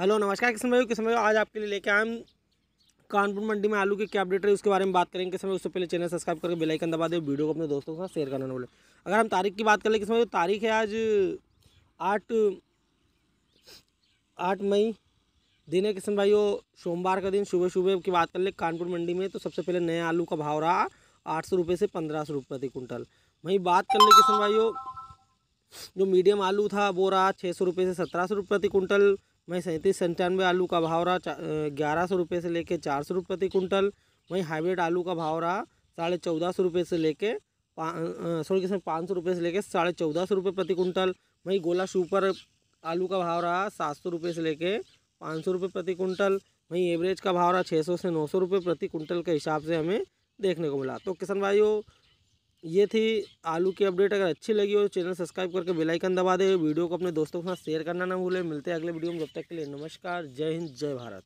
hello नमस्कार किसान भाई किसान भाई आज आपके लिए लेके आए हम कानपुर मंडी में आलू के क्या अपडेट है उसके बारे में बात करेंगे किसान भाई उससे पहले चैनल सब्सक्राइब करके बेल आइकन दबा दे वीडियो को अपने दोस्तों के साथ शेयर करना बोले अगर हम तारीख की बात कर लें किसान भाई तो तारीख है आज आठ आठ मई दिन है किसान भाई सोमवार का दिन सुबह सुबह की बात कर ले कानपुर मंडी में तो सबसे पहले नया आलू का भाव रहा आठ सौ रुपये से पंद्रह सौ रुपये प्रति कुंटल वहीं बात कर ले किसान भाई जो मीडियम आलू था वो रहा छः सौ रुपये से सत्रह सौ रुपये प्रति कुंटल वहीं सैंतीस सन्तानवे आलू का भाव रहा ग्यारह सौ रुपये से लेकर चार सौ रुपये प्रति कुंटल वहीं हाइब्रिड आलू का भाव रहा साढ़े चौदह सौ रुपये से लेके सॉरी किसान पाँच सौ रुपये से लेके साढ़े चौदह सौ रुपये प्रति कुंटल वहीं गोला सुपर आलू का भाव रहा सात सौ रुपये से लेके पाँच सौ रुपये प्रति कुंटल वहीं एवरेज का भाव रहा छः सौ से नौ सौ रुपये प्रति कुंटल के हिसाब से हमें देखने को मिला तो किसान भाइयों ये थी आलू की अपडेट अगर अच्छी लगी हो तो चैनल सब्सक्राइब करके बेल आइकन दबा दे वीडियो को अपने दोस्तों के साथ शेयर करना ना भूलें मिलते हैं अगले वीडियो में जब तक के लिए नमस्कार जय हिंद जय भारत